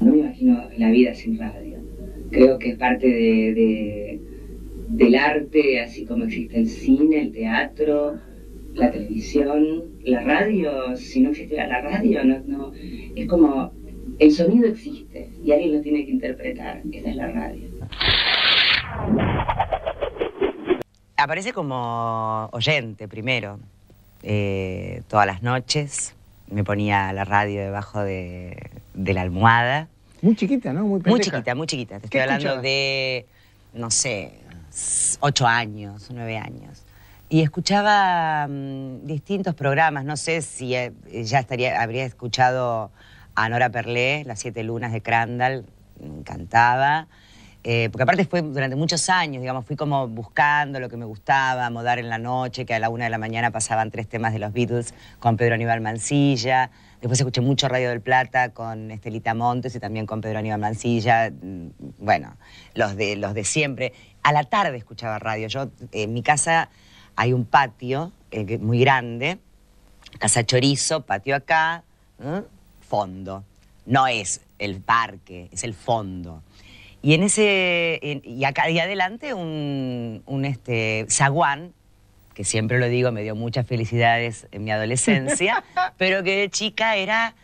No me imagino la vida sin radio. Creo que es parte de, del arte, así como existe el cine, el teatro, la televisión, la radio. Si no existiera la radio, no, es como el sonido existe y alguien lo tiene que interpretar. Esa es la radio. Aparece como oyente primero, eh, todas las noches. Me ponía la radio debajo de, de la almohada. Muy chiquita, ¿no? Muy, muy chiquita, muy chiquita. Te estoy hablando de, no sé, ocho años, nueve años. Y escuchaba mm, distintos programas, no sé si eh, ya estaría, habría escuchado a Nora Perlé, Las Siete Lunas de Crandall, me encantaba. Eh, porque aparte fue durante muchos años, digamos, fui como buscando lo que me gustaba, modar en la noche, que a la una de la mañana pasaban tres temas de los Beatles con Pedro Aníbal Mancilla. Después escuché mucho Radio del Plata con Estelita Montes y también con Pedro Aníbal Mancilla, mm, bueno, los de, los de siempre. A la tarde escuchaba radio. Yo, en mi casa hay un patio eh, muy grande, casa chorizo, patio acá, ¿eh? fondo. No es el parque, es el fondo. Y en ese, y acá y adelante un, un este, zaguán que siempre lo digo, me dio muchas felicidades en mi adolescencia, pero que de chica era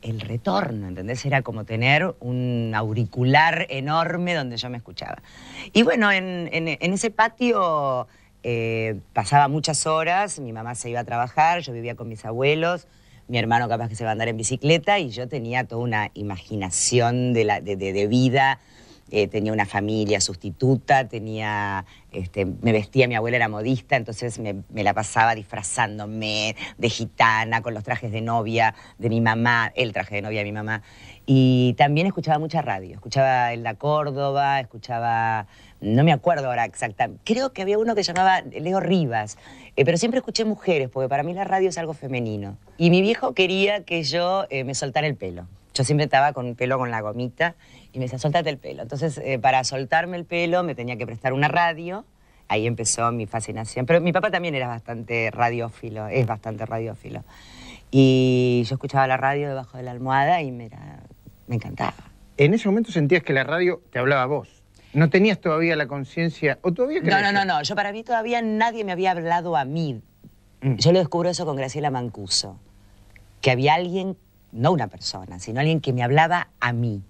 el retorno, ¿entendés? Era como tener un auricular enorme donde yo me escuchaba. Y bueno, en, ese patio eh, pasaba muchas horas, mi mamá se iba a trabajar, yo vivía con mis abuelos, mi hermano capaz que se va a andar en bicicleta y yo tenía toda una imaginación de, la, de vida eh, tenía una familia sustituta, tenía, este, me vestía, mi abuela era modista, entonces me, la pasaba disfrazándome de gitana, con los trajes de novia de mi mamá, el traje de novia de mi mamá. Y también escuchaba mucha radio, escuchaba el de Córdoba, escuchaba, no me acuerdo ahora exactamente, creo que había uno que llamaba Leo Rivas, eh, pero siempre escuché mujeres, porque para mí la radio es algo femenino. Y mi viejo quería que yo eh, me soltara el pelo yo siempre estaba con el pelo con la gomita y me decía, soltate el pelo. Entonces, eh, para soltarme el pelo me tenía que prestar una radio. Ahí empezó mi fascinación. Pero mi papá también era bastante radiófilo, es bastante radiófilo. Y yo escuchaba la radio debajo de la almohada y me, me encantaba. En ese momento sentías que la radio te hablaba a vos. ¿No tenías todavía la conciencia? ¿O todavía No, no, no, no. Yo para mí todavía nadie me había hablado a mí. Mm. Yo lo descubro eso con Graciela Mancuso. Que había alguien no una persona, sino alguien que me hablaba a mí,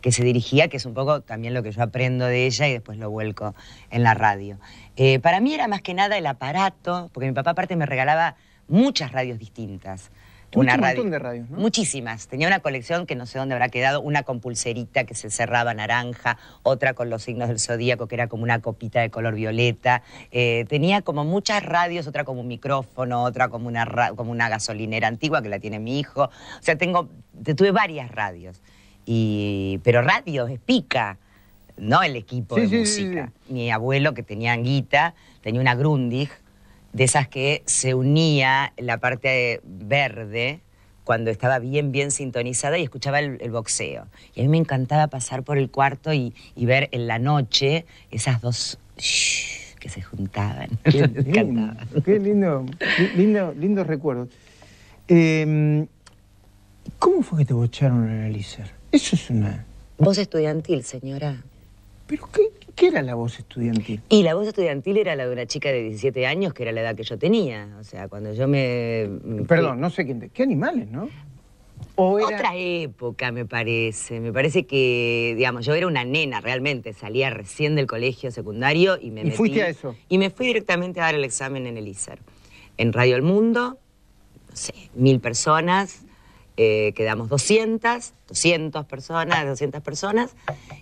que se dirigía, que es un poco también lo que yo aprendo de ella y después lo vuelco en la radio. Eh, para mí era más que nada el aparato, porque mi papá aparte me regalaba muchas radios distintas un radio. de radios, Muchísimas. Tenía una colección que no sé dónde habrá quedado, una con pulserita que se cerraba naranja, otra con los signos del zodíaco que era como una copita de color violeta. Eh, tenía como muchas radios, otra como un micrófono, otra como una, como una gasolinera antigua que la tiene mi hijo. O sea, tengo, tuve varias radios. pero radios, es pica no el equipo de música. Mi abuelo, que tenía anguita, tenía una Grundig, de esas que se unía la parte verde cuando estaba bien, bien sintonizada y escuchaba el, boxeo. Y a mí me encantaba pasar por el cuarto y, ver en la noche esas dos que se juntaban. Qué, lindo, qué lindo, lindo, lindos recuerdos. Em, ¿Cómo fue que te bocharon el Alicer? Eso es una... Voz estudiantil, señora. ¿Pero qué? ¿Qué era la voz estudiantil? Y la voz estudiantil era la de una chica de 17 años, que era la edad que yo tenía. O sea, cuando yo me... Perdón, no sé quién... ¿Qué animales, no? ¿O Otra época, me parece. Me parece que, digamos, yo era una nena realmente. Salía recién del colegio secundario y me ¿Y metí, fuiste a eso? Y me fui directamente a dar el examen en el ISER. En Radio El Mundo, no sé, mil personas. Eh, quedamos 200, 200 personas, 200 personas,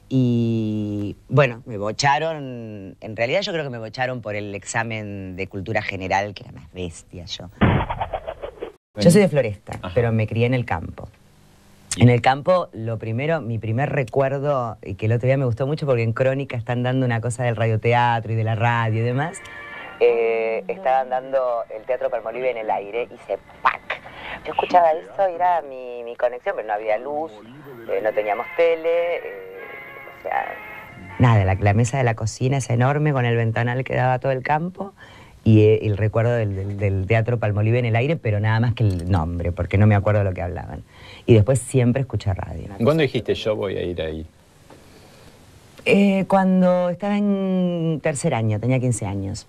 y bueno, me bocharon, en realidad yo creo que me bocharon por el examen de cultura general, que era más bestia yo. Yo soy de Floresta, pero me crié en el campo. En el campo, lo primero, mi primer recuerdo, y que el otro día me gustó mucho porque en Crónica están dando una cosa del radioteatro y de la radio y demás, eh, estaban dando el Teatro Palmolive en el aire y se ¡pac! Yo escuchaba eso y era mi, conexión, pero no había luz, eh, no teníamos tele, eh, o sea... Nada, la, mesa de la cocina es enorme, con el ventanal que daba todo el campo y eh, el recuerdo del, Teatro Palmolive en el aire, pero nada más que el nombre, porque no me acuerdo lo que hablaban. Y después siempre escuché radio. ¿Cuándo dijiste yo voy a ir ahí? cuando estaba en tercer año, tenía 15 años.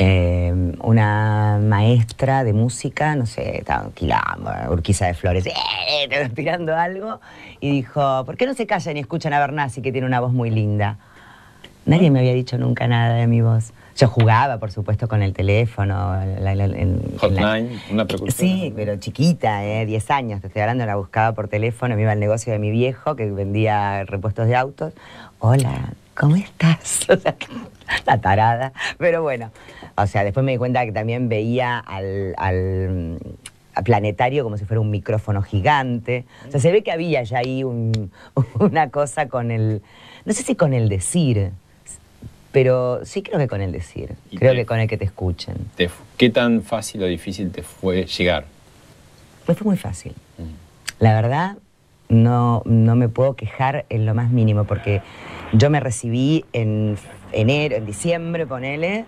Em, una maestra de música, no sé, estaba quilombo, Urquiza de Flores, ¡eh! eh tirando algo, y dijo, ¿por qué no se callan y escuchan a Bernasi que tiene una voz muy linda? Nadie me había dicho nunca nada de mi voz. Yo jugaba, por supuesto, con el teléfono. Hotline, una preocupación. Sí, pero chiquita, ¿eh? 10 años, te estoy hablando, la buscaba por teléfono, me iba al negocio de mi viejo que vendía repuestos de autos. Hola, ¿cómo estás? la tarada. Pero bueno, o sea, después me di cuenta que también veía al, planetario como si fuera un micrófono gigante. O sea, se ve que había ya ahí una cosa con el, no sé si con el decir, pero sí creo que con el decir, creo que con el que te escuchen. ¿Qué tan fácil o difícil te fue llegar? Pues fue muy fácil. Mm. La verdad, no, me puedo quejar en lo más mínimo, porque yo me recibí en enero, en diciembre, ponele,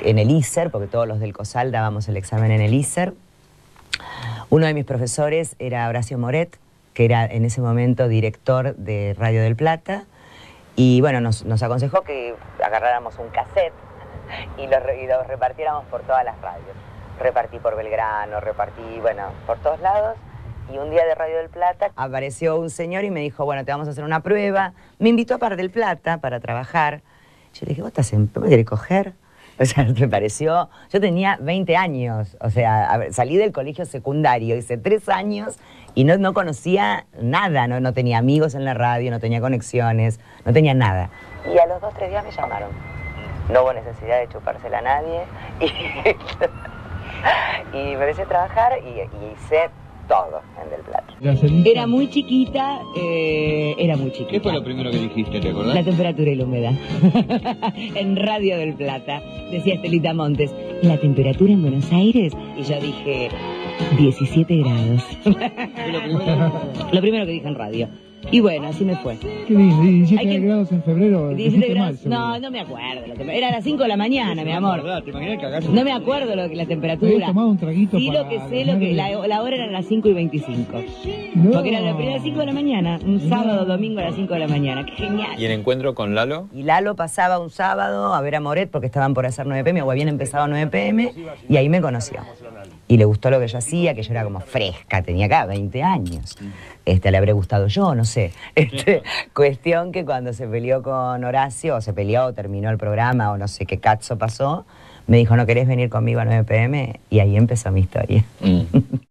en el ISER, porque todos los del COSAL dábamos el examen en el ISER. Uno de mis profesores era Horacio Moret, que era en ese momento director de Radio del Plata, y bueno, nos, aconsejó que agarráramos un cassette y y lo repartiéramos por todas las radios. Repartí por Belgrano, repartí, bueno, por todos lados. Y un día de Radio del Plata apareció un señor y me dijo, bueno, te vamos a hacer una prueba. Me invitó a Par del Plata para trabajar. Yo le dije, vos estás en... ¿Me querés coger? O sea, me pareció... Yo tenía 20 años, o sea, salí del colegio secundario, hice tres años y no, no conocía nada, no, tenía amigos en la radio, no tenía conexiones, no tenía nada. Y a los dos, tres días me llamaron. No hubo necesidad de chupársela a nadie. Y, y empecé a trabajar y, y hice todo en Del Plata. Era muy chiquita, eh, era muy chiquita. ¿Qué fue lo primero que dijiste, te acordás? La temperatura y la humedad. en Radio Del Plata, decía Estelita Montes, la temperatura en Buenos Aires, y yo dije, 17 grados. lo primero que dije en radio. Y bueno, así me fue. ¿Qué dices? 17 grados en febrero. 17 grados. no, no me acuerdo. Era a las 5 de la mañana, mi amor. no me acuerdo lo que, la temperatura. Tomado un traguito sí, lo que sé, lo que, la, hora era a las 5 y 25. Porque era la las 5 de la mañana, un sábado, domingo a las 5 de la mañana. ¡Qué genial! ¿Y el encuentro con Lalo? Y Lalo pasaba un sábado a ver a Moret porque estaban por hacer 9 pm, o habían empezado 9 pm, y ahí me conocía. Y le gustó lo que yo hacía, que yo era como fresca, tenía acá 20 años. Este, le habré gustado yo, no sé este, cuestión que cuando se peleó con Horacio, o se peleó, o terminó el programa, o no sé qué cazzo pasó, me dijo, ¿no querés venir conmigo a 9pm? Y ahí empezó mi historia. Mm.